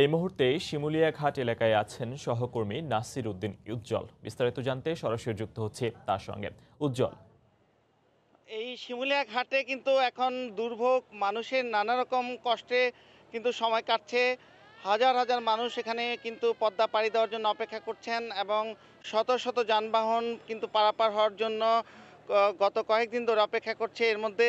এই মুহূর্তে শিমুলিয়া ঘাট এলাকায় আছেন সহকর্মী নাসির উদ্দিন উজ্জ্বল বিস্তারিত জানতে সরাসরি যুক্ত হচ্ছে তার সঙ্গে উজ্জ্বল এই শিমুলিয়া ঘাটে কিন্তু এখন দুর্ভোগ মানুষের নানা রকম কষ্টে কিন্তু সময় কাটছে হাজার হাজার মানুষ এখানে কিন্তু পদ্মা পাড়ি দেওয়ার জন্য অপেক্ষা করছেন এবং শত শত যানবাহন কিন্তু পারাপার হওয়ার জন্য গত কয়েকদিন ধরে অপেক্ষা করছে এর মধ্যে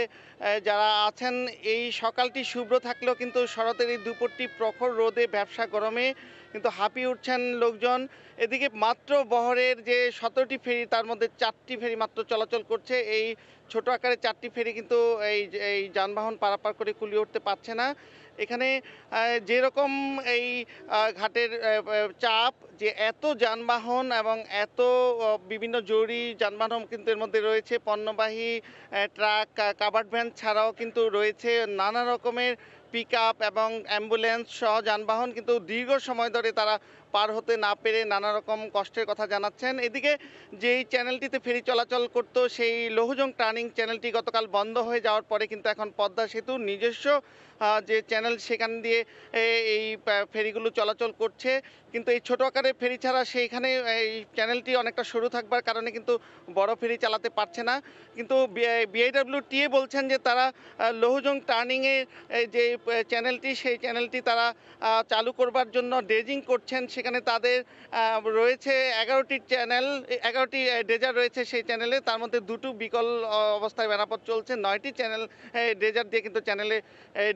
যারা আছেন এই সকালটি শুভ্র থাকলেও কিন্তু শরতের এই দুপুরটি প্রখর রোদে ব্যবসা গরমে কিন্তু হাঁপিয়ে উঠছেন লোকজন এদিকে মাত্র বহরের যে সতেরোটি ফেরি তার মধ্যে চারটি ফেরি মাত্র চলাচল করছে এই ছোট আকারে চারটি ফেরি কিন্তু এই এই যানবাহন পারাপার করে কুলিয়ে উঠতে পারছে না এখানে যেরকম এই ঘাটের চাপ যে এত যানবাহন এবং এত বিভিন্ন জরুরি যানবাহন কিন্তু এর মধ্যে রয়েছে পণ্যবাহী ট্রাক কাভার্ড ভ্যান ছাড়াও কিন্তু রয়েছে নানা রকমের পিক এবং অ্যাম্বুলেন্স সহ যানবাহন কিন্তু দীর্ঘ সময় ধরে তারা পার হতে না পেরে নানা রকম কষ্টের কথা জানাচ্ছেন এদিকে যেই চ্যানেলটিতে ফেরি চলাচল করত সেই লৌহজং টার্নিং চ্যানেলটি গতকাল বন্ধ হয়ে যাওয়ার পরে কিন্তু এখন পদ্মা সেতু নিজস্ব যে চ্যানেল সেখান দিয়ে এই ফেরিগুলো চলাচল করছে কিন্তু এই ছোট আকারে ফেরি ছাড়া সেইখানে এই চ্যানেলটি অনেকটা সরু থাকবার কারণে কিন্তু বড় ফেরি চালাতে পারছে না কিন্তু বিআইডাব্লিউ টিএ বলছেন যে তারা লৌহজং টার্নিংয়ে যে চ্যানেলটি সেই চ্যানেলটি তারা চালু করবার জন্য ড্রেজিং করছেন সেখানে তাদের রয়েছে এগারোটি চ্যানেল এগারোটি ডেজার রয়েছে সেই চ্যানেলে তার মধ্যে দুটো বিকল অবস্থায় মেরামত চলছে নয়টি চ্যানেল ডেজার দিয়ে কিন্তু চ্যানেলে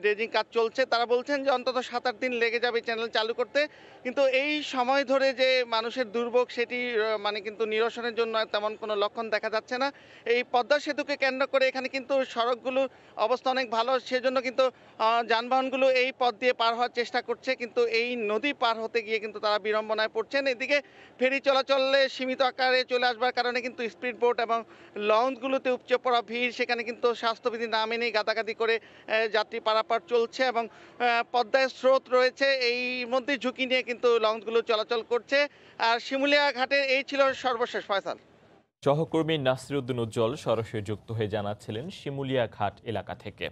ড্রেজিং কাজ চলছে তারা বলছেন যে অন্তত সাত আট দিন লেগে যাবে চ্যানেল চালু করতে কিন্তু এই সময় ধরে যে মানুষের দুর্ভোগ সেটি মানে কিন্তু নিরসনের জন্য তেমন কোনো লক্ষণ দেখা যাচ্ছে না এই পদ্মা সেতুকে কেন্দ্র করে এখানে কিন্তু সড়কগুলোর অবস্থা অনেক ভালো সেজন্য কিন্তু যানবাহনগুলো এই পথ দিয়ে পার হওয়ার চেষ্টা করছে কিন্তু এই নদী পার হতে গিয়ে কিন্তু তারা বিড়ম্বনায় পড়ছেন এদিকে ফেরি চলাচলে সীমিত আকারে চলে আসবার কারণে কিন্তু স্পিড বোট এবং লঞ্চগুলোতে উপচে পড়া ভিড় সেখানে কিন্তু স্বাস্থ্যবিধি না মেনেই গাদাগাদি করে যাত্রী পারাপার চলছে এবং পদ্মায় স্রোত রয়েছে এই মধ্যে ঝুঁকি নিয়ে কিন্তু লঞ্চগুলো চলাচল করছে আর শিমুলিয়া ঘাটের এই ছিল সর্বশেষ ফয়সাল সহকর্মী নাসিরুদ্দিন উজ্জ্বল সরাসরি যুক্ত হয়ে জানাচ্ছিলেন শিমুলিয়া ঘাট এলাকা থেকে